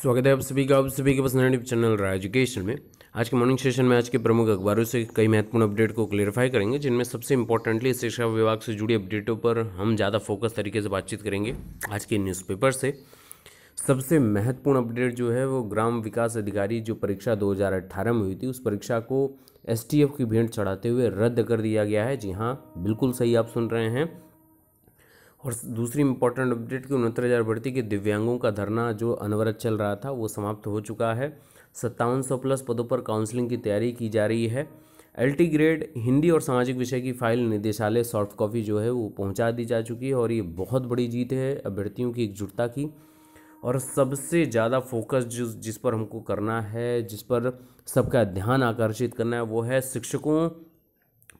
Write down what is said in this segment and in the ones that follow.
स्वागत है आप सभी का आप सभी के पास नैनिव चैनल रहा एजुकेशन में आज के मॉर्निंग सेशन में आज के प्रमुख अखबारों से कई महत्वपूर्ण अपडेट को क्लियरिफाई करेंगे जिनमें सबसे इंपॉर्टेंटली शिक्षा विभाग से जुड़ी अपडेटों पर हम ज़्यादा फोकस तरीके से बातचीत करेंगे आज के न्यूज़पेपर से सबसे महत्वपूर्ण अपडेट जो है वो ग्राम विकास अधिकारी जो परीक्षा दो में हुई थी उस परीक्षा को एस की भेंट चढ़ाते हुए रद्द कर दिया गया है जी हाँ बिल्कुल सही आप सुन रहे हैं और दूसरी इम्पोर्टेंट अपडेट की उनहत्तर हज़ार भर्ती के दिव्यांगों का धरना जो अनवरत चल रहा था वो समाप्त हो चुका है सत्तावन सौ प्लस पदों पर काउंसलिंग की तैयारी की जा रही है एल ग्रेड हिंदी और सामाजिक विषय की फाइल निदेशालय सॉफ्ट कॉपी जो है वो पहुंचा दी जा चुकी है और ये बहुत बड़ी जीत है अभ्यर्थियों की एकजुटता की और सबसे ज़्यादा फोकस जिस जिस पर हमको करना है जिस पर सबका ध्यान आकर्षित करना है वो है शिक्षकों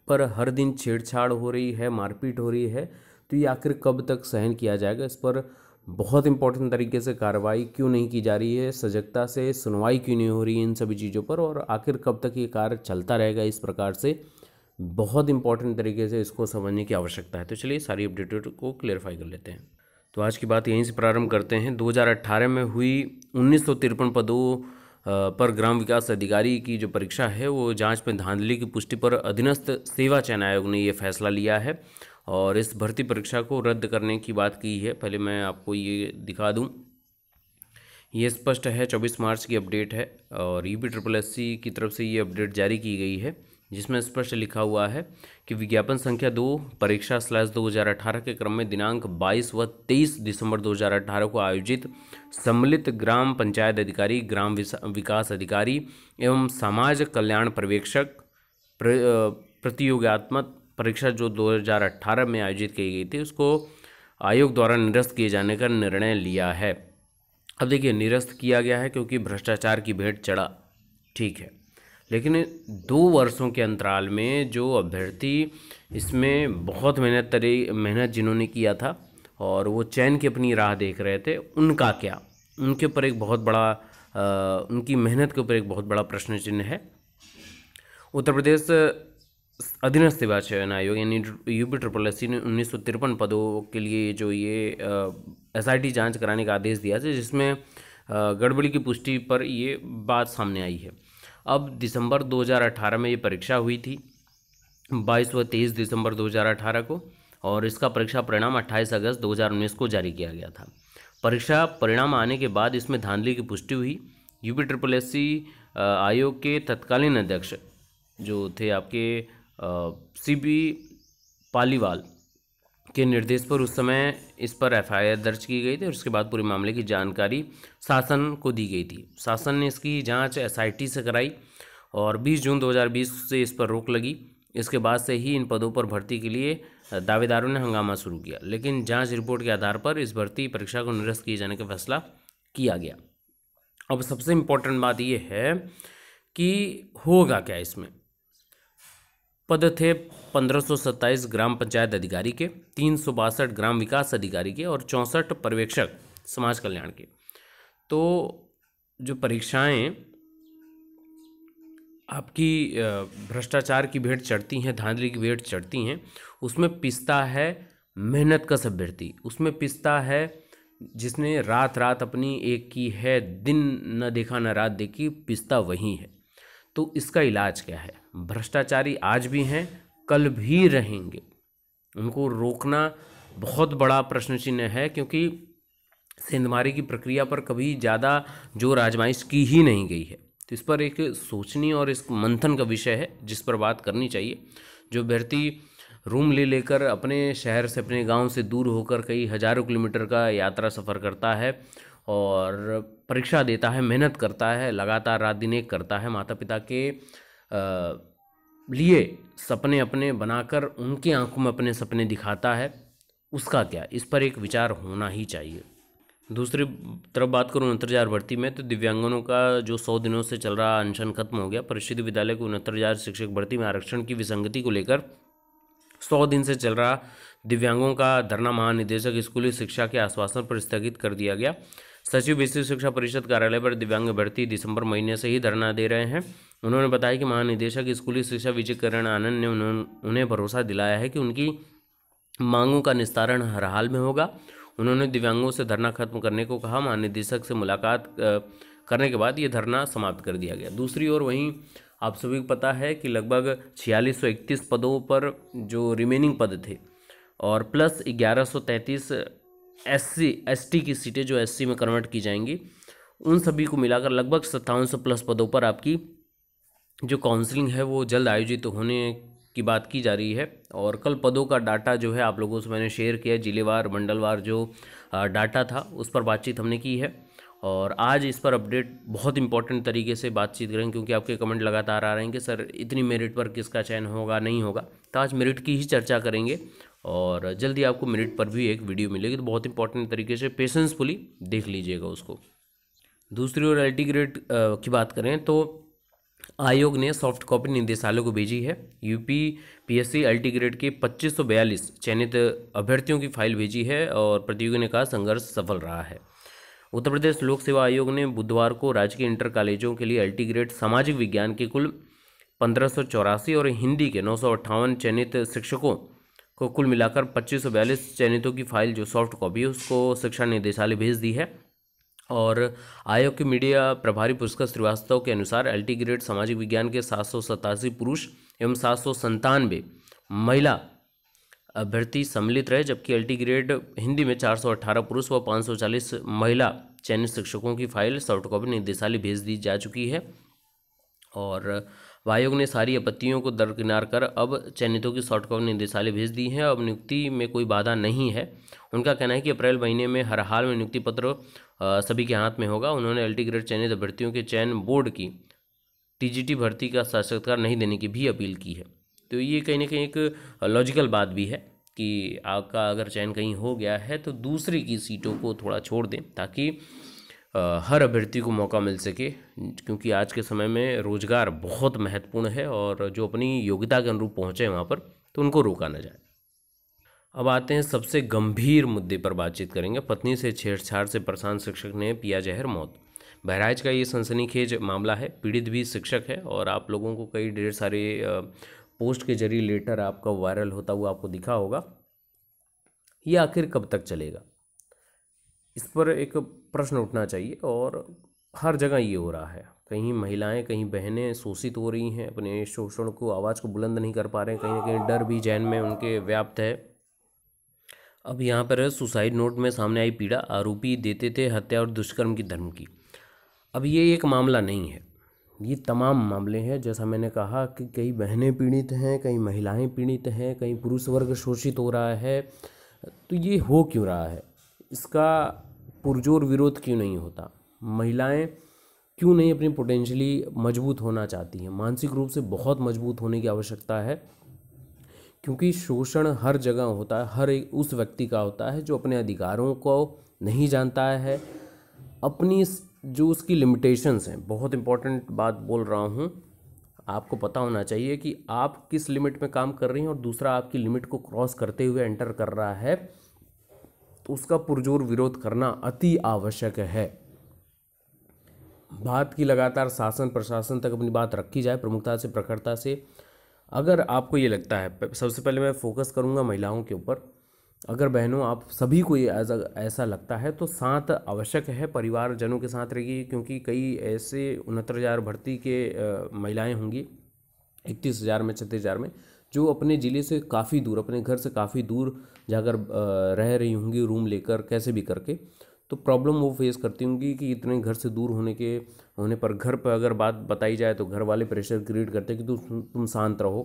पर हर दिन छेड़छाड़ हो रही है मारपीट हो रही है तो ये आखिर कब तक सहन किया जाएगा इस पर बहुत इंपॉर्टेंट तरीके से कार्रवाई क्यों नहीं की जा रही है सजगता से सुनवाई क्यों नहीं हो रही है इन सभी चीज़ों पर और आखिर कब तक ये कार्य चलता रहेगा इस प्रकार से बहुत इंपॉर्टेंट तरीके से इसको समझने की आवश्यकता है तो चलिए सारी अपडेट को क्लियरफाई कर लेते हैं तो आज की बात यहीं से प्रारंभ करते हैं 2018 में हुई उन्नीस पदों पर ग्राम विकास अधिकारी की जो परीक्षा है वो जांच में धांधली की पुष्टि पर अधीनस्थ सेवा चयन आयोग ने ये फैसला लिया है और इस भर्ती परीक्षा को रद्द करने की बात की है पहले मैं आपको ये दिखा दूँ ये स्पष्ट है चौबीस मार्च की अपडेट है और U P triple S C की तरफ से ये अपडेट जारी की गई है जिसमें स्पष्ट लिखा हुआ है कि विज्ञापन संख्या दो परीक्षा स्लैश अठारह के क्रम में दिनांक 22 व 23 दिसंबर 2018 को आयोजित सम्मिलित ग्राम पंचायत अधिकारी ग्राम विकास अधिकारी एवं समाज कल्याण पर्यवेक्षक प्र, प्रतियोगात्मक परीक्षा जो 2018 में आयोजित की गई थी उसको आयोग द्वारा निरस्त किए जाने का निर्णय लिया है अब देखिए निरस्त किया गया है क्योंकि भ्रष्टाचार की भेंट चढ़ा ठीक है लेकिन दो वर्षों के अंतराल में जो अभ्यर्थी इसमें बहुत मेहनत तरी मेहनत जिन्होंने किया था और वो चैन की अपनी राह देख रहे थे उनका क्या उनके ऊपर एक बहुत बड़ा आ, उनकी मेहनत के ऊपर एक बहुत बड़ा प्रश्न चिन्ह है उत्तर प्रदेश अधीनस्थ चयन आयोग यानी यूपी ट्रिपल एस ने उन्नीस सौ तिरपन पदों के लिए जो ये एस आई टी जाँच कराने का आदेश दिया था जिसमें गड़बड़ी की पुष्टि पर ये बात सामने आई है अब दिसंबर 2018 में ये परीक्षा हुई थी 22 व 23 दिसंबर 2018 को और इसका परीक्षा परिणाम 28 अगस्त 2019 को जारी किया गया था परीक्षा परिणाम आने के बाद इसमें धांधली की पुष्टि हुई यूपी ट्रिपल एस आयोग के तत्कालीन अध्यक्ष जो थे आपके सीबी पालीवाल के निर्देश पर उस समय इस पर एफआईआर दर्ज की गई थी और उसके बाद पूरे मामले की जानकारी शासन को दी गई थी शासन ने इसकी जांच एसआईटी से कराई और 20 जून 2020 से इस पर रोक लगी इसके बाद से ही इन पदों पर भर्ती के लिए दावेदारों ने हंगामा शुरू किया लेकिन जांच रिपोर्ट के आधार पर इस भर्ती परीक्षा को निरस्त किए जाने का फैसला किया गया अब सबसे इम्पोर्टेंट बात यह है कि होगा क्या इसमें पद थे पंद्रह ग्राम पंचायत अधिकारी के तीन ग्राम विकास अधिकारी के और चौंसठ पर्यवेक्षक समाज कल्याण के तो जो परीक्षाएं आपकी भ्रष्टाचार की भेंट चढ़ती हैं धांधली की भेंट चढ़ती हैं उसमें पिसता है मेहनत का सभ्यर्थी उसमें पिसता है जिसने रात रात अपनी एक की है दिन न देखा न रात देखी पिसता वही है तो इसका इलाज क्या है भ्रष्टाचारी आज भी हैं कल भी रहेंगे उनको रोकना बहुत बड़ा प्रश्न चिन्ह है क्योंकि सेंधमारी की प्रक्रिया पर कभी ज़्यादा जोर आजमाइश की ही नहीं गई है तो इस पर एक सोचनी और इस मंथन का विषय है जिस पर बात करनी चाहिए जो व्यर्थी रूम ले लेकर अपने शहर से अपने गांव से दूर होकर कई हज़ारों किलोमीटर का यात्रा सफ़र करता है और परीक्षा देता है मेहनत करता है लगातार रात दिन एक करता है माता पिता के आ, लिए सपने अपने बनाकर उनकी आंखों में अपने सपने दिखाता है उसका क्या इस पर एक विचार होना ही चाहिए दूसरी तरफ बात करूँ उनहत्तर भर्ती में तो दिव्यांगनों का जो सौ दिनों से चल रहा अनशन खत्म हो गया परिषद विद्यालय के उनहत्तर शिक्षक भर्ती में आरक्षण की विसंगति को लेकर सौ दिन से चल रहा दिव्यांगों का धरना महानिदेशक स्कूली शिक्षा के आश्वासन पर स्थगित कर दिया गया सचिव विश्व शिक्षा परिषद कार्यालय पर दिव्यांग भर्ती दिसंबर महीने से ही धरना दे रहे हैं उन्होंने बताया कि महानिदेशक स्कूली शिक्षा विजय करण आनंद ने उन्हें भरोसा दिलाया है कि उनकी मांगों का निस्तारण हर हाल में होगा उन्होंने दिव्यांगों से धरना खत्म करने को कहा महानिदेशक से मुलाकात करने के बाद ये धरना समाप्त कर दिया गया दूसरी ओर वहीं आप सभी को पता है कि लगभग छियालीस पदों पर जो रिमेनिंग पद थे और प्लस ग्यारह एससी एसटी की सीटें जो एससी में कन्वर्ट की जाएंगी उन सभी को मिलाकर लगभग सत्तावन सौ प्लस पदों पर आपकी जो काउंसलिंग है वो जल्द आयोजित तो होने की बात की जा रही है और कल पदों का डाटा जो है आप लोगों से मैंने शेयर किया जिलेवार मंडलवार जो डाटा था उस पर बातचीत हमने की है और आज इस पर अपडेट बहुत इंपॉर्टेंट तरीके से बातचीत करेंगे क्योंकि आपके कमेंट लगातार आ रहे हैं कि सर इतनी मेरिट पर किसका चयन होगा नहीं होगा तो आज मेरिट की ही चर्चा करेंगे और जल्दी आपको मिनट पर भी एक वीडियो मिलेगी तो बहुत इंपॉर्टेंट तरीके से पेशेंसफुली देख लीजिएगा उसको दूसरी ओर एल्टी ग्रेड की बात करें तो आयोग ने सॉफ्ट कॉपी निदेशालय को भेजी है यूपी पीएससी अल्टी ग्रेड के 2542 चयनित अभ्यर्थियों की फाइल भेजी है और प्रतियोगी ने कहा संघर्ष सफल रहा है उत्तर प्रदेश लोक सेवा आयोग ने बुधवार को राज्य के इंटर कॉलेजों के लिए एल्टी ग्रेड सामाजिक विज्ञान के कुल पंद्रह और हिंदी के नौ चयनित शिक्षकों को कुल मिलाकर पच्चीस चयनितों की फाइल जो सॉफ्ट कॉपी है उसको शिक्षा निदेशालय भेज दी है और आयोग के मीडिया प्रभारी पुष्कर श्रीवास्तव के अनुसार एल ग्रेड सामाजिक विज्ञान के सात पुरुष एवं सात महिला अभ्यर्थी सम्मिलित रहे जबकि एल ग्रेड हिंदी में 418 पुरुष व 540 महिला चयनित शिक्षकों की फाइल सॉफ्ट कॉपी निदेशालय भेज दी जा चुकी है और आयोग ने सारी आपत्तियों को दरकिनार कर अब चयनितों की सॉफ्ट कॉपी निदेशालय भेज दी है अब नियुक्ति में कोई बाधा नहीं है उनका कहना है कि अप्रैल महीने में हर हाल में नियुक्ति पत्र सभी के हाथ में होगा उन्होंने एल ग्रेड चयनित अभ्यर्थियों के चयन बोर्ड की टीजीटी भर्ती का साक्षात्कार नहीं देने की भी अपील की है तो ये कहीं ना कहीं एक लॉजिकल बात भी है कि आपका अगर चयन कहीं हो गया है तो दूसरे की सीटों को थोड़ा छोड़ दें ताकि हर अभ्यर्थी को मौका मिल सके क्योंकि आज के समय में रोज़गार बहुत महत्वपूर्ण है और जो अपनी योग्यता के अनुरूप पहुँचे वहाँ पर तो उनको रोका ना जाए अब आते हैं सबसे गंभीर मुद्दे पर बातचीत करेंगे पत्नी से छेड़छाड़ से परेशान शिक्षक ने पिया जहर मौत बहराइच का ये सनसनीखेज मामला है पीड़ित भी शिक्षक है और आप लोगों को कई ढेर सारे पोस्ट के जरिए लेटर आपका वायरल होता हुआ आपको दिखा होगा ये आखिर कब तक चलेगा इस पर एक प्रश्न उठना चाहिए और हर जगह ये हो रहा है कहीं महिलाएं कहीं बहनें शोषित हो रही हैं अपने शोषण को आवाज़ को बुलंद नहीं कर पा रहे हैं कहीं ना कहीं डर भी जैन में उनके व्याप्त है अब यहाँ पर सुसाइड नोट में सामने आई पीड़ा आरोपी देते थे हत्या और दुष्कर्म की धर्म की अब ये एक मामला नहीं है ये तमाम मामले हैं जैसा मैंने कहा कि कई बहनें पीड़ित हैं कई महिलाएं पीड़ित हैं कई पुरुष वर्ग शोषित हो रहा है तो ये हो क्यों रहा है इसका पुरजोर विरोध क्यों नहीं होता महिलाएं क्यों नहीं अपनी पोटेंशली मजबूत होना चाहती हैं मानसिक रूप से बहुत मजबूत होने की आवश्यकता है क्योंकि शोषण हर जगह होता है हर एक उस व्यक्ति का होता है जो अपने अधिकारों को नहीं जानता है अपनी जो उसकी लिमिटेशंस हैं बहुत इंपॉर्टेंट बात बोल रहा हूँ आपको पता होना चाहिए कि आप किस लिमिट में काम कर रही हैं और दूसरा आपकी लिमिट को क्रॉस करते हुए एंटर कर रहा है तो उसका पुरजोर विरोध करना अति आवश्यक है बात की लगातार शासन प्रशासन तक अपनी बात रखी जाए प्रमुखता से प्रखरता से अगर आपको ये लगता है सबसे पहले मैं फोकस करूँगा महिलाओं के ऊपर अगर बहनों आप सभी को ये ऐसा लगता है तो साथ आवश्यक है परिवार जनों के साथ रहिए क्योंकि कई ऐसे उनहत्तर हज़ार भर्ती के महिलाएं होंगी इकतीस हज़ार में छत्तीस हज़ार में जो अपने ज़िले से काफ़ी दूर अपने घर से काफ़ी दूर जाकर रह रही होंगी रूम लेकर कैसे भी करके तो प्रॉब्लम वो फेस करती होंगी कि इतने घर से दूर होने के होने पर घर पर अगर बात बताई जाए तो घर वाले प्रेशर क्रिएट करते हैं कि तुम तुम शांत रहो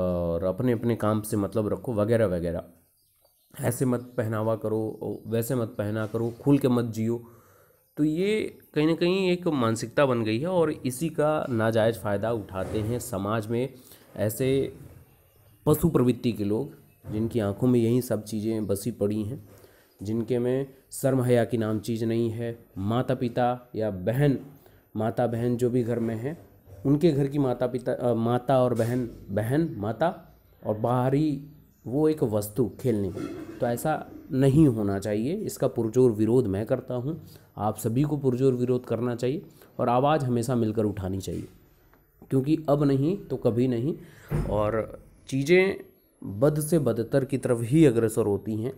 और अपने अपने काम से मतलब रखो वगैरह वगैरह ऐसे मत पहनावा करो वैसे मत पहना करो खुल के मत जियो तो ये कहीं ना कहीं एक मानसिकता बन गई है और इसी का नाजायज़ फ़ायदा उठाते हैं समाज में ऐसे पशु प्रवृत्ति के लोग जिनकी आंखों में यही सब चीज़ें बसी पड़ी हैं जिनके में शर्महया की नाम चीज़ नहीं है माता पिता या बहन माता बहन जो भी घर में हैं उनके घर की माता पिता आ, माता और बहन बहन माता और बाहरी वो एक वस्तु खेलने की तो ऐसा नहीं होना चाहिए इसका पुरजोर विरोध मैं करता हूँ आप सभी को पुरजोर विरोध करना चाहिए और आवाज़ हमेशा मिलकर उठानी चाहिए क्योंकि अब नहीं तो कभी नहीं और चीज़ें बद से बदतर की तरफ ही अग्रसर होती हैं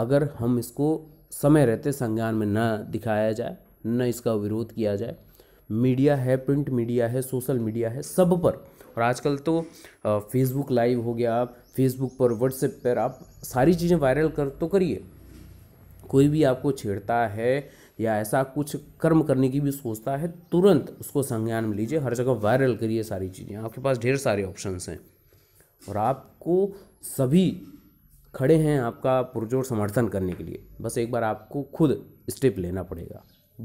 अगर हम इसको समय रहते संज्ञान में न दिखाया जाए न इसका विरोध किया जाए मीडिया है प्रिंट मीडिया है सोशल मीडिया है सब पर और आजकल तो फेसबुक लाइव हो गया आप फेसबुक पर व्हाट्सएप पर आप सारी चीज़ें वायरल कर तो करिए कोई भी आपको छेड़ता है या ऐसा कुछ कर्म करने की भी सोचता है तुरंत उसको संज्ञान में लीजिए हर जगह वायरल करिए सारी चीज़ें आपके पास ढेर सारे ऑप्शंस हैं और आपको सभी खड़े हैं आपका पुरजोर समर्थन करने के लिए बस एक बार आपको खुद स्टेप लेना पड़ेगा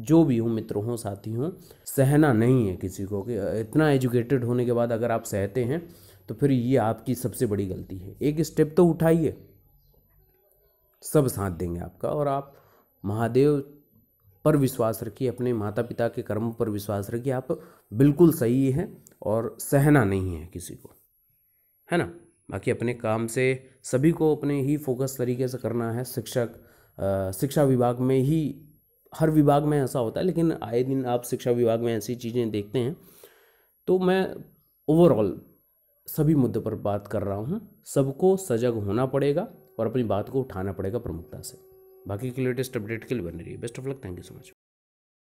जो भी हो मित्र हों साथी हों सहना नहीं है किसी को कि इतना एजुकेटेड होने के बाद अगर आप सहते हैं तो फिर ये आपकी सबसे बड़ी गलती है एक स्टेप तो उठाइए सब साथ देंगे आपका और आप महादेव पर विश्वास रखिए अपने माता पिता के कर्म पर विश्वास रखिए आप बिल्कुल सही हैं और सहना नहीं है किसी को है ना बाकी अपने काम से सभी को अपने ही फोकस तरीके से करना है शिक्षक शिक्षा विभाग में ही हर विभाग में ऐसा होता है लेकिन आए दिन आप शिक्षा विभाग में ऐसी चीज़ें देखते हैं तो मैं ओवरऑल सभी मुद्दे पर बात कर रहा हूँ सबको सजग होना पड़ेगा और अपनी बात को उठाना पड़ेगा प्रमुखता से बाकी के लेटेस्ट अपडेट के लिए बने है best of luck thank you so much